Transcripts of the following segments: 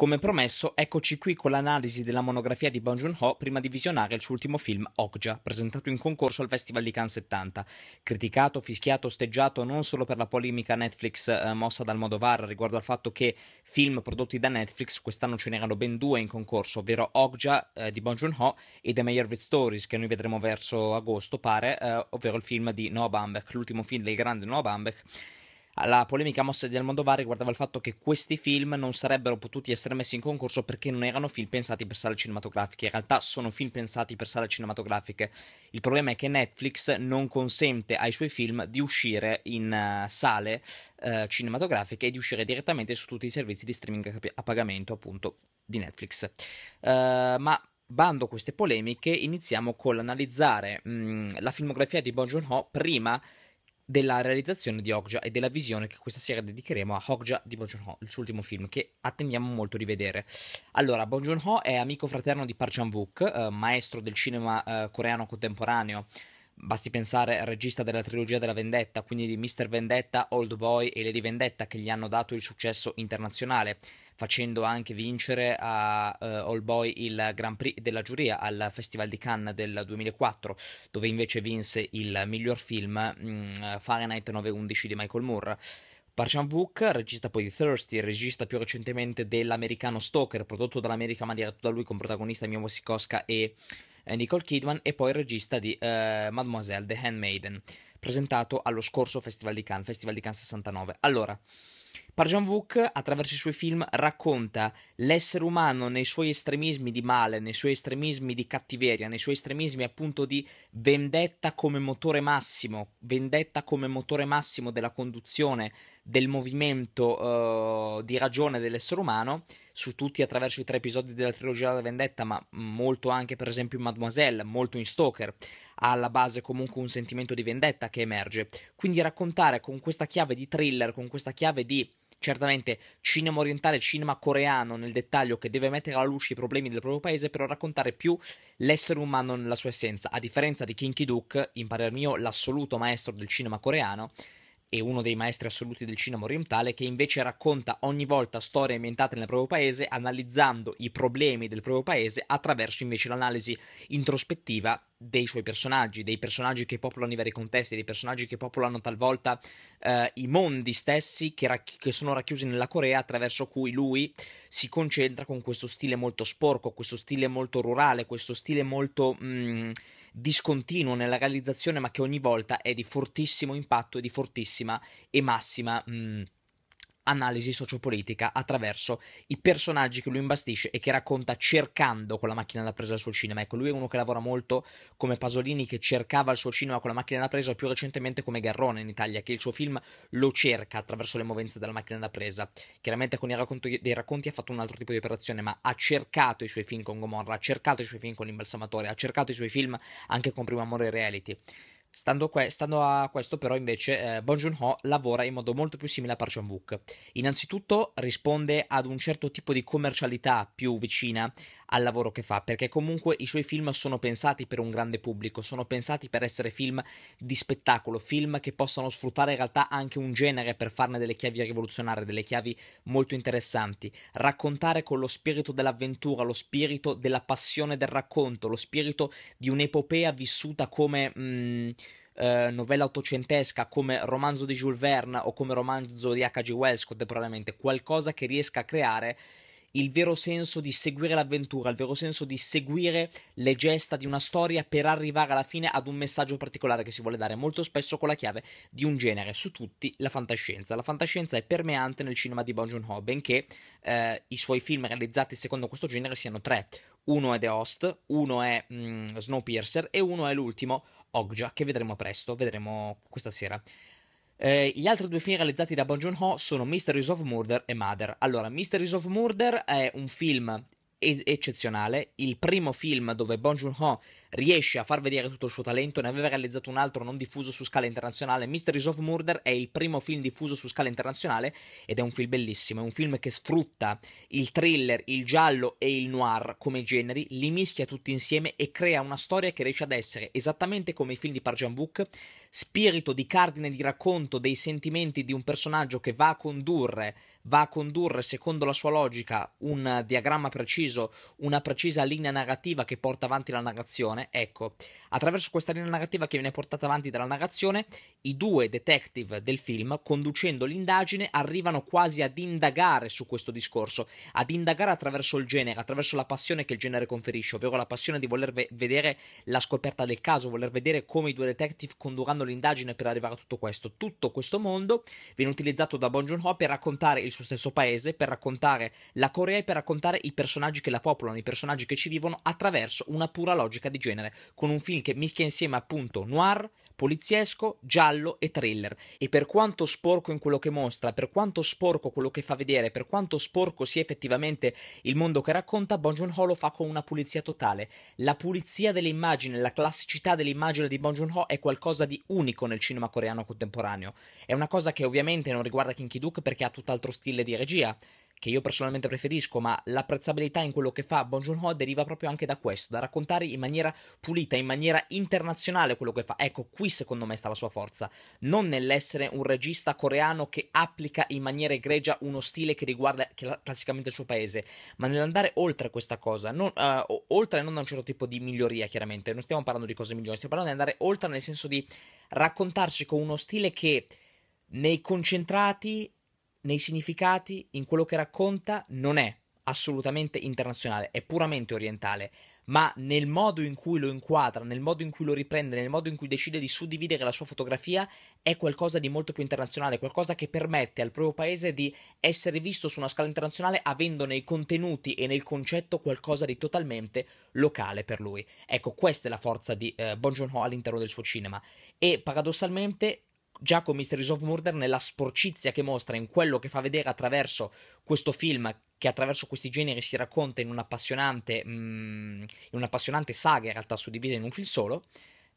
Come promesso, eccoci qui con l'analisi della monografia di Bong Joon-ho prima di visionare il suo ultimo film, Okja, presentato in concorso al Festival di Cannes 70. Criticato, fischiato, osteggiato non solo per la polemica Netflix eh, mossa dal Modovar riguardo al fatto che film prodotti da Netflix quest'anno ce n'erano ben due in concorso, ovvero Okja eh, di Bong Joon-ho e The Mayor with Stories, che noi vedremo verso agosto, pare, eh, ovvero il film di Noah Bambach, l'ultimo film del grande Noah Bambach, la polemica mossa di Almodovar riguardava il fatto che questi film non sarebbero potuti essere messi in concorso perché non erano film pensati per sale cinematografiche. In realtà sono film pensati per sale cinematografiche. Il problema è che Netflix non consente ai suoi film di uscire in uh, sale uh, cinematografiche e di uscire direttamente su tutti i servizi di streaming a pagamento, appunto, di Netflix. Uh, ma bando queste polemiche, iniziamo con l'analizzare mh, mm, la filmografia di Bon Joon-ho prima della realizzazione di Hogja e della visione che questa sera dedicheremo a Hogja di Bong ho il suo ultimo film che attendiamo molto di vedere. Allora, Bong ho è amico fraterno di Park Chan-wook, eh, maestro del cinema eh, coreano contemporaneo Basti pensare al regista della trilogia della vendetta, quindi di Mr. Vendetta, Old Boy e Lady Vendetta, che gli hanno dato il successo internazionale, facendo anche vincere a uh, Old Boy il Grand Prix della giuria al Festival di Cannes del 2004, dove invece vinse il miglior film mh, mm, Fahrenheit 911 di Michael Moore. Parchan Vuk, regista poi di Thirsty, regista più recentemente dell'americano Stoker, prodotto dall'America ma diretto da lui con protagonista Mio Wasikowska e eh, Nicole Kidman e poi il regista di eh, Mademoiselle The Handmaiden, presentato allo scorso Festival di Cannes, Festival di Cannes 69. Allora, Parjan Wook, attraverso i suoi film, racconta l'essere umano nei suoi estremismi di male, nei suoi estremismi di cattiveria, nei suoi estremismi appunto di vendetta come motore massimo, vendetta come motore massimo della conduzione, del movimento uh, di ragione dell'essere umano, su tutti attraverso i tre episodi della trilogia della vendetta, ma molto anche per esempio in Mademoiselle, molto in Stoker, ha alla base comunque un sentimento di vendetta che emerge. Quindi raccontare con questa chiave di thriller, con questa chiave di Certamente cinema orientale, cinema coreano nel dettaglio che deve mettere alla luce i problemi del proprio paese, però raccontare più l'essere umano nella sua essenza, a differenza di Kinky Duke, in parer mio l'assoluto maestro del cinema coreano, e uno dei maestri assoluti del cinema orientale, che invece racconta ogni volta storie ambientate nel proprio paese, analizzando i problemi del proprio paese attraverso invece l'analisi introspettiva dei suoi personaggi, dei personaggi che popolano i vari contesti, dei personaggi che popolano talvolta eh, i mondi stessi che, racchi- che, sono racchiusi nella Corea, attraverso cui lui si concentra con questo stile molto sporco, questo stile molto rurale, questo stile molto... Mh, mm, discontinuo nella realizzazione, ma che ogni volta è di fortissimo impatto e di fortissima e massima mh, mm, analisi sociopolitica attraverso i personaggi che lui imbastisce e che racconta cercando con la macchina da presa il suo cinema. Ecco, lui è uno che lavora molto come Pasolini che cercava il suo cinema con la macchina da presa, o più recentemente come Garrone in Italia, che il suo film lo cerca attraverso le movenze della macchina da presa. Chiaramente con i racconti, dei racconti ha fatto un altro tipo di operazione, ma ha cercato i suoi film con Gomorra, ha cercato i suoi film con L'imbalsamatore, ha cercato i suoi film anche con Primo Amore e Reality. Stando, que- stando, a questo, però, invece, eh, Bon Joon-ho lavora in modo molto più simile a Park Chan-wook. Innanzitutto risponde ad un certo tipo di commercialità più vicina al lavoro che fa, perché comunque i suoi film sono pensati per un grande pubblico, sono pensati per essere film di spettacolo, film che possano sfruttare in realtà anche un genere per farne delle chiavi rivoluzionarie, delle chiavi molto interessanti, raccontare con lo spirito dell'avventura, lo spirito della passione del racconto, lo spirito di un'epopea vissuta come... Mh, mm, eh, novella ottocentesca come romanzo di Jules Verne o come romanzo di H.G. Wells contemporaneamente, qualcosa che riesca a creare il vero senso di seguire l'avventura, il vero senso di seguire le gesta di una storia per arrivare alla fine ad un messaggio particolare che si vuole dare, molto spesso con la chiave di un genere, su tutti la fantascienza. La fantascienza è permeante nel cinema di Bong Joon-ho, benché eh, i suoi film realizzati secondo questo genere siano tre. Uno è The Host, uno è mh, mm, Snowpiercer e uno è l'ultimo, Ogja, che vedremo presto, vedremo questa sera. Eh, gli altri due film realizzati da Bong Joon-ho sono Mysteries of Murder e Mother. Allora, Mysteries of Murder è un film eccezionale, il primo film dove Bong Joon-ho riesce a far vedere tutto il suo talento, ne aveva realizzato un altro non diffuso su scala internazionale, Mysteries of Murder è il primo film diffuso su scala internazionale ed è un film bellissimo, è un film che sfrutta il thriller, il giallo e il noir come generi, li mischia tutti insieme e crea una storia che riesce ad essere esattamente come i film di Park Chan-wook, spirito di cardine di racconto dei sentimenti di un personaggio che va a condurre va a condurre, secondo la sua logica, un diagramma preciso, una precisa linea narrativa che porta avanti la narrazione. Ecco, attraverso questa linea narrativa che viene portata avanti dalla narrazione, i due detective del film, conducendo l'indagine, arrivano quasi ad indagare su questo discorso, ad indagare attraverso il genere, attraverso la passione che il genere conferisce, ovvero la passione di voler ve- vedere la scoperta del caso, voler vedere come i due detective condurranno l'indagine per arrivare a tutto questo. Tutto questo mondo viene utilizzato da Bon Joon-ho per raccontare il il suo stesso paese per raccontare la Corea e per raccontare i personaggi che la popolano, i personaggi che ci vivono attraverso una pura logica di genere, con un film che mischia insieme appunto noir, poliziesco, giallo e thriller. E per quanto sporco in quello che mostra, per quanto sporco quello che fa vedere, per quanto sporco sia effettivamente il mondo che racconta, Bong Joon-ho lo fa con una pulizia totale. La pulizia dell'immagine, la classicità dell'immagine di Bong Joon-ho è qualcosa di unico nel cinema coreano contemporaneo. È una cosa che ovviamente non riguarda Kinky ki perché ha tutt'altro stile di regia, che io personalmente preferisco, ma l'apprezzabilità in quello che fa Bon Joon-ho deriva proprio anche da questo, da raccontare in maniera pulita, in maniera internazionale quello che fa. Ecco, qui secondo me sta la sua forza, non nell'essere un regista coreano che applica in maniera egregia uno stile che riguarda classicamente il suo paese, ma nell'andare oltre questa cosa, non, uh, oltre non da un certo tipo di miglioria, chiaramente, non stiamo parlando di cose migliori, stiamo parlando di andare oltre nel senso di raccontarci con uno stile che nei concentrati nei significati, in quello che racconta, non è assolutamente internazionale, è puramente orientale, ma nel modo in cui lo inquadra, nel modo in cui lo riprende, nel modo in cui decide di suddividere la sua fotografia, è qualcosa di molto più internazionale, qualcosa che permette al proprio paese di essere visto su una scala internazionale avendo nei contenuti e nel concetto qualcosa di totalmente locale per lui. Ecco, questa è la forza di eh, Bong Joon-ho all'interno del suo cinema e paradossalmente già con Mysteries of Murder nella sporcizia che mostra, in quello che fa vedere attraverso questo film che attraverso questi generi si racconta in un'appassionante, mm, in un'appassionante saga in realtà suddivisa in un film solo,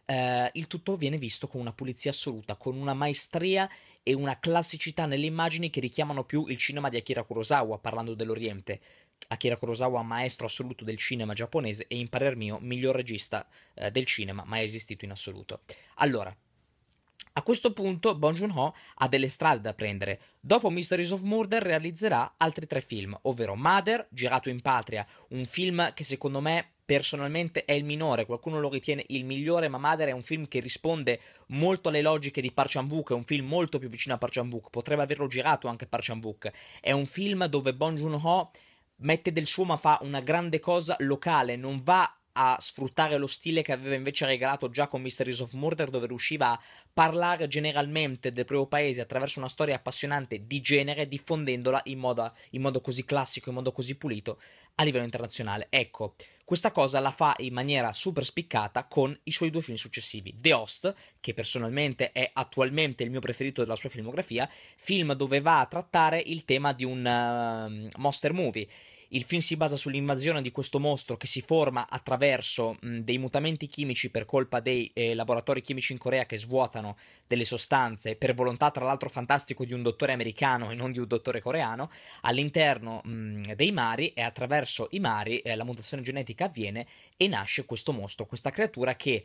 eh, il tutto viene visto con una pulizia assoluta, con una maestria e una classicità nelle immagini che richiamano più il cinema di Akira Kurosawa, parlando dell'Oriente. Akira Kurosawa, maestro assoluto del cinema giapponese e in parer mio miglior regista eh, del cinema mai esistito in assoluto. Allora, a questo punto Bong Joon-ho ha delle strade da prendere. Dopo Mysteries of Murder realizzerà altri tre film, ovvero Mother, girato in patria, un film che secondo me personalmente è il minore, qualcuno lo ritiene il migliore, ma Mother è un film che risponde molto alle logiche di Parchambuk, è un film molto più vicino a Parchambuk, potrebbe averlo girato anche Parchambuk. È un film dove Bong Joon-ho mette del suo ma fa una grande cosa locale, non va a sfruttare lo stile che aveva invece regalato già con Mysteries of Murder, dove riusciva a parlare generalmente del proprio paese attraverso una storia appassionante di genere, diffondendola in modo, in modo così classico, in modo così pulito a livello internazionale. Ecco, questa cosa la fa in maniera super spiccata con i suoi due film successivi, The Host, che personalmente è attualmente il mio preferito della sua filmografia, film dove va a trattare il tema di un uh, monster movie il film si basa sull'invasione di questo mostro che si forma attraverso mh, dei mutamenti chimici per colpa dei eh, laboratori chimici in Corea che svuotano delle sostanze per volontà tra l'altro fantastico di un dottore americano e non di un dottore coreano all'interno mh, dei mari e attraverso i mari eh, la mutazione genetica avviene e nasce questo mostro, questa creatura che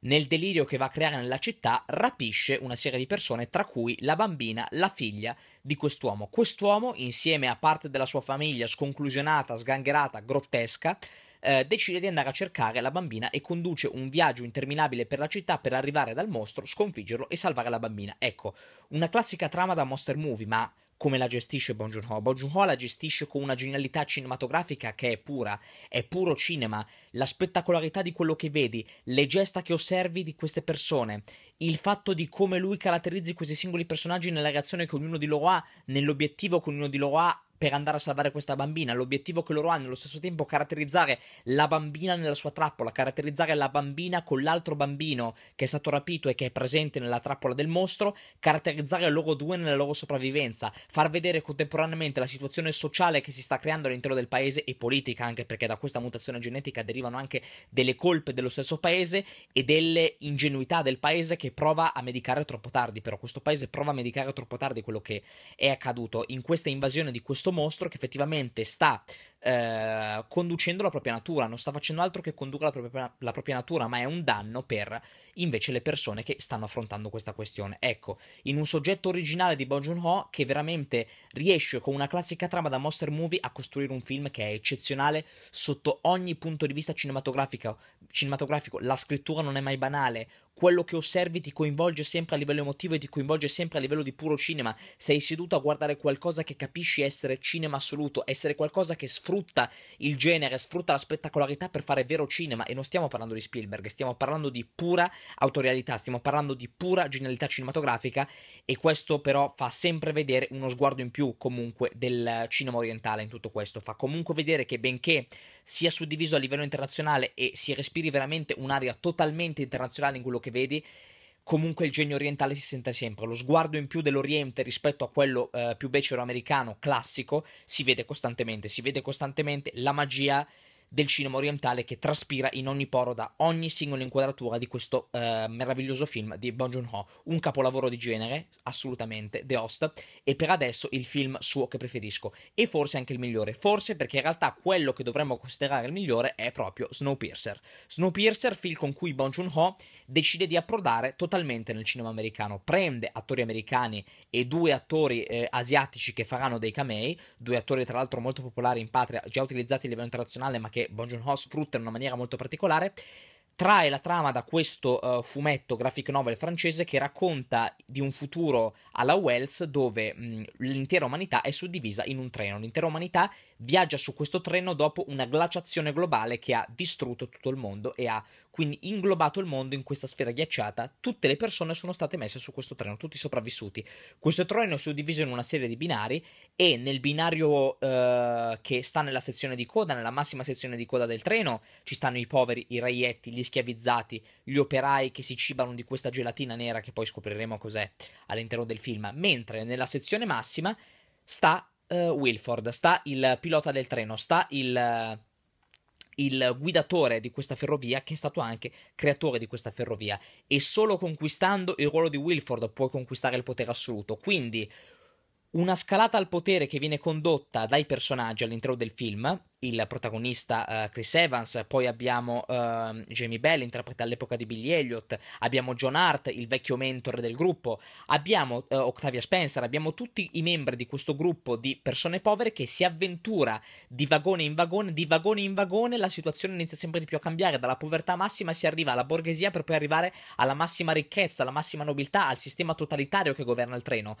nel delirio che va a creare nella città, rapisce una serie di persone, tra cui la bambina, la figlia di quest'uomo. Quest'uomo, insieme a parte della sua famiglia sconclusionata, sgangherata, grottesca, eh, decide di andare a cercare la bambina e conduce un viaggio interminabile per la città per arrivare dal mostro, sconfiggerlo e salvare la bambina. Ecco, una classica trama da monster movie, ma come la gestisce Bong Joon-ho. Bong Joon-ho la gestisce con una genialità cinematografica che è pura, è puro cinema, la spettacolarità di quello che vedi, le gesta che osservi di queste persone, il fatto di come lui caratterizzi questi singoli personaggi nella reazione che ognuno di loro ha, nell'obiettivo che ognuno di loro ha per andare a salvare questa bambina. L'obiettivo che loro hanno è allo stesso tempo caratterizzare la bambina nella sua trappola, caratterizzare la bambina con l'altro bambino che è stato rapito e che è presente nella trappola del mostro, caratterizzare loro due nella loro sopravvivenza, far vedere contemporaneamente la situazione sociale che si sta creando all'interno del paese e politica, anche perché da questa mutazione genetica derivano anche delle colpe dello stesso paese e delle ingenuità del paese che prova a medicare troppo tardi, però questo paese prova a medicare troppo tardi quello che è accaduto in questa invasione di questo questo mostro che effettivamente sta eh, conducendo la propria natura, non sta facendo altro che conduca la propria, la propria natura, ma è un danno per invece le persone che stanno affrontando questa questione. Ecco, in un soggetto originale di Bong Joon-ho che veramente riesce con una classica trama da monster movie a costruire un film che è eccezionale sotto ogni punto di vista cinematografico, cinematografico. la scrittura non è mai banale, quello che osservi ti coinvolge sempre a livello emotivo e ti coinvolge sempre a livello di puro cinema. Sei seduto a guardare qualcosa che capisci essere cinema assoluto, essere qualcosa che sfrutta sfrutta il genere, sfrutta la spettacolarità per fare vero cinema e non stiamo parlando di Spielberg, stiamo parlando di pura autorialità, stiamo parlando di pura genialità cinematografica e questo però fa sempre vedere uno sguardo in più comunque del cinema orientale in tutto questo, fa comunque vedere che benché sia suddiviso a livello internazionale e si respiri veramente un'area totalmente internazionale in quello che vedi, comunque il genio orientale si sente sempre. Lo sguardo in più dell'Oriente rispetto a quello eh, più becero americano classico si vede costantemente, si vede costantemente la magia del cinema orientale che traspira in ogni poro da ogni singola inquadratura di questo eh, meraviglioso film di Bong Joon-ho, un capolavoro di genere, assolutamente, The Host, e per adesso il film suo che preferisco, e forse anche il migliore, forse perché in realtà quello che dovremmo considerare il migliore è proprio Snowpiercer. Snowpiercer, film con cui Bong Joon-ho decide di approdare totalmente nel cinema americano, prende attori americani e due attori eh, asiatici che faranno dei camei, due attori tra l'altro molto popolari in patria, già utilizzati a livello internazionale ma che che Bong Bonjon Ho sfrutta in una maniera molto particolare, trae la trama da questo uh, fumetto graphic novel francese che racconta di un futuro alla Wells dove mh, l'intera umanità è suddivisa in un treno. L'intera umanità viaggia su questo treno dopo una glaciazione globale che ha distrutto tutto il mondo e ha quindi inglobato il mondo in questa sfera ghiacciata, tutte le persone sono state messe su questo treno, tutti i sopravvissuti. Questo treno è suddiviso in una serie di binari e nel binario eh, che sta nella sezione di coda, nella massima sezione di coda del treno, ci stanno i poveri, i raietti, gli schiavizzati, gli operai che si cibano di questa gelatina nera che poi scopriremo cos'è all'interno del film, mentre nella sezione massima sta uh, Wilford, sta il pilota del treno, sta il il guidatore di questa ferrovia, che è stato anche creatore di questa ferrovia. E solo conquistando il ruolo di Wilford puoi conquistare il potere assoluto. Quindi una scalata al potere che viene condotta dai personaggi all'interno del film, il protagonista uh, Chris Evans, poi abbiamo uh, Jamie Bell, interpretato all'epoca di Billy Elliot, abbiamo John Hart, il vecchio mentor del gruppo, abbiamo uh, Octavia Spencer, abbiamo tutti i membri di questo gruppo di persone povere che si avventura di vagone in vagone, di vagone in vagone, la situazione inizia sempre di più a cambiare, dalla povertà massima si arriva alla borghesia per poi arrivare alla massima ricchezza, alla massima nobiltà, al sistema totalitario che governa il treno.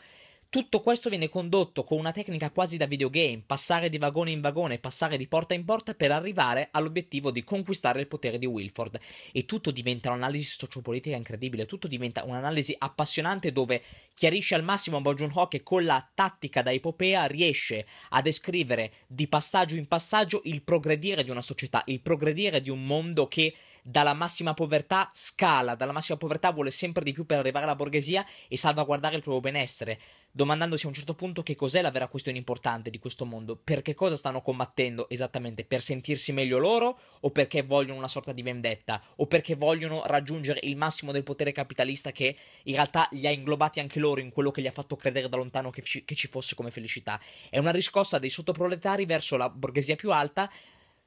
Tutto questo viene condotto con una tecnica quasi da videogame, passare di vagone in vagone, passare di porta in porta per arrivare all'obiettivo di conquistare il potere di Wilford. E tutto diventa un'analisi sociopolitica incredibile, tutto diventa un'analisi appassionante dove chiarisce al massimo Bo Joon-ho che con la tattica da epopea riesce a descrivere di passaggio in passaggio il progredire di una società, il progredire di un mondo che dalla massima povertà scala, dalla massima povertà vuole sempre di più per arrivare alla borghesia e salvaguardare il proprio benessere domandandosi a un certo punto che cos'è la vera questione importante di questo mondo, per che cosa stanno combattendo esattamente, per sentirsi meglio loro o perché vogliono una sorta di vendetta o perché vogliono raggiungere il massimo del potere capitalista che in realtà li ha inglobati anche loro in quello che gli ha fatto credere da lontano che ci, che ci fosse come felicità. È una riscossa dei sottoproletari verso la borghesia più alta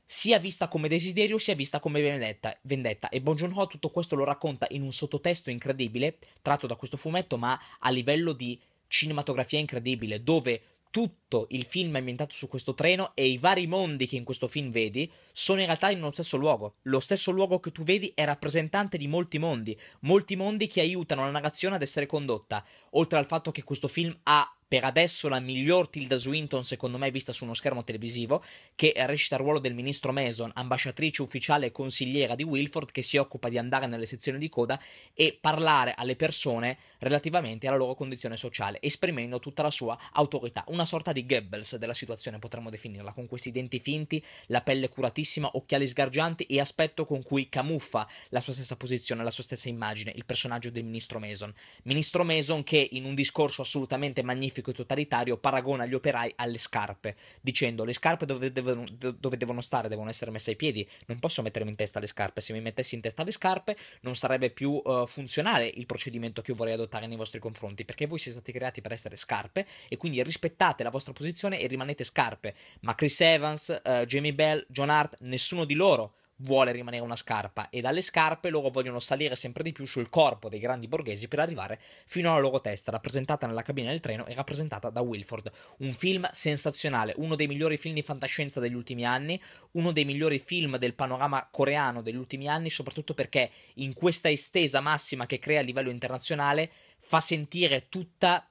sia vista come desiderio sia vista come vendetta. vendetta. E Bon Joon-ho tutto questo lo racconta in un sottotesto incredibile, tratto da questo fumetto, ma a livello di cinematografia incredibile dove tutto il film è ambientato su questo treno e i vari mondi che in questo film vedi sono in realtà in uno stesso luogo. Lo stesso luogo che tu vedi è rappresentante di molti mondi, molti mondi che aiutano la narrazione ad essere condotta, oltre al fatto che questo film ha per adesso la miglior Tilda Swinton secondo me vista su uno schermo televisivo, che recita il ruolo del ministro Mason, ambasciatrice ufficiale e consigliera di Wilford, che si occupa di andare nelle sezioni di coda e parlare alle persone relativamente alla loro condizione sociale, esprimendo tutta la sua autorità, una sorta di Goebbels della situazione potremmo definirla, con questi denti finti, la pelle curatissima, occhiali sgargianti e aspetto con cui camuffa la sua stessa posizione, la sua stessa immagine, il personaggio del ministro Mason. Ministro Mason che in un discorso assolutamente magnifico sovietico totalitario paragona gli operai alle scarpe, dicendo le scarpe dove devono, dove devono stare devono essere messe ai piedi, non posso mettermi in testa le scarpe, se mi mettessi in testa le scarpe non sarebbe più uh, funzionale il procedimento che io vorrei adottare nei vostri confronti, perché voi siete stati creati per essere scarpe e quindi rispettate la vostra posizione e rimanete scarpe, ma Chris Evans, uh, Jamie Bell, John Hart, nessuno di loro vuole rimanere una scarpa e dalle scarpe loro vogliono salire sempre di più sul corpo dei grandi borghesi per arrivare fino alla loro testa, rappresentata nella cabina del treno e rappresentata da Wilford. Un film sensazionale, uno dei migliori film di fantascienza degli ultimi anni, uno dei migliori film del panorama coreano degli ultimi anni, soprattutto perché in questa estesa massima che crea a livello internazionale fa sentire tutta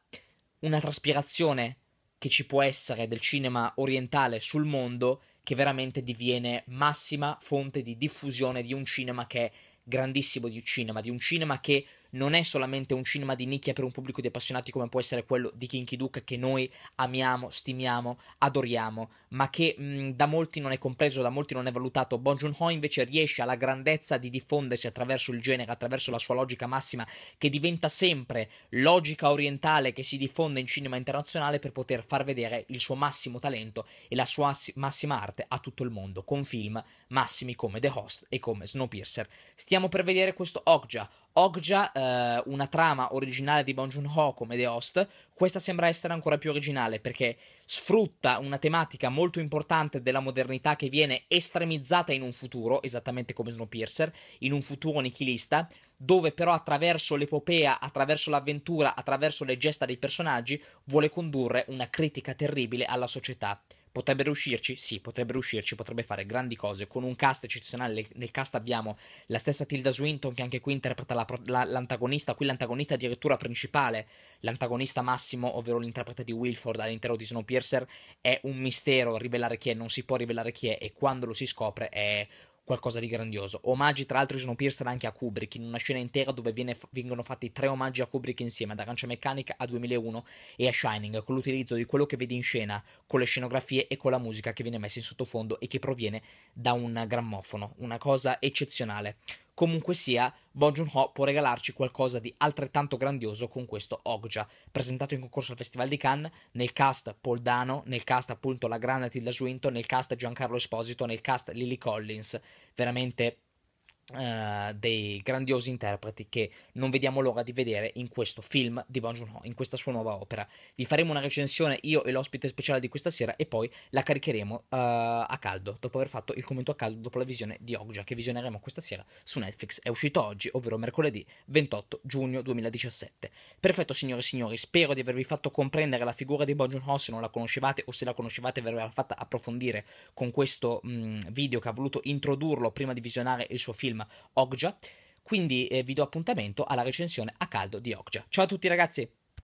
una traspirazione che ci può essere del cinema orientale sul mondo che veramente diviene massima fonte di diffusione di un cinema che è grandissimo di un cinema, di un cinema che non è solamente un cinema di nicchia per un pubblico di appassionati come può essere quello di Kinky Duke che noi amiamo, stimiamo, adoriamo, ma che mh, mm, da molti non è compreso, da molti non è valutato. Bon Joon-ho invece riesce alla grandezza di diffondersi attraverso il genere, attraverso la sua logica massima che diventa sempre logica orientale che si diffonde in cinema internazionale per poter far vedere il suo massimo talento e la sua massima arte a tutto il mondo con film massimi come The Host e come Snowpiercer. Stiamo per vedere questo Okja, Ogja, eh, una trama originale di Bong Joon-ho come The Host, questa sembra essere ancora più originale perché sfrutta una tematica molto importante della modernità che viene estremizzata in un futuro, esattamente come Snowpiercer, in un futuro nichilista, dove però attraverso l'epopea, attraverso l'avventura, attraverso le gesta dei personaggi, vuole condurre una critica terribile alla società. Potrebbero uscirci? Sì, potrebbero uscirci, potrebbe fare grandi cose. Con un cast eccezionale, nel cast abbiamo la stessa Tilda Swinton che anche qui interpreta la, la, l'antagonista, qui l'antagonista addirittura principale, l'antagonista massimo, ovvero l'interprete di Wilford all'interno di Snowpiercer, è un mistero rivelare chi è, non si può rivelare chi è e quando lo si scopre è qualcosa di grandioso. Omaggi, tra l'altro, sono Pierce anche a Kubrick, in una scena intera dove viene, vengono fatti tre omaggi a Kubrick insieme, ad Arancia Meccanica a 2001 e a Shining, con l'utilizzo di quello che vedi in scena, con le scenografie e con la musica che viene messa in sottofondo e che proviene da un grammofono. Una cosa eccezionale. Comunque sia, Bong Joon-ho può regalarci qualcosa di altrettanto grandioso con questo Ogja, presentato in concorso al Festival di Cannes, nel cast Paul Dano, nel cast appunto la grande Tilda Swinton, nel cast Giancarlo Esposito, nel cast Lily Collins. Veramente eh, dei grandiosi interpreti che non vediamo l'ora di vedere in questo film di Bong Joon-ho, in questa sua nuova opera. Vi faremo una recensione io e l'ospite speciale di questa sera e poi la caricheremo uh, a caldo, dopo aver fatto il commento a caldo dopo la visione di Ogja che visioneremo questa sera su Netflix. È uscito oggi, ovvero mercoledì 28 giugno 2017. Perfetto signore e signori, spero di avervi fatto comprendere la figura di Bong Joon-ho se non la conoscevate o se la conoscevate verrà fatta approfondire con questo mh, video che ha voluto introdurlo prima di visionare il suo film film Oggia. Quindi eh, vi do appuntamento alla recensione a caldo di Oggia. Ciao a tutti ragazzi!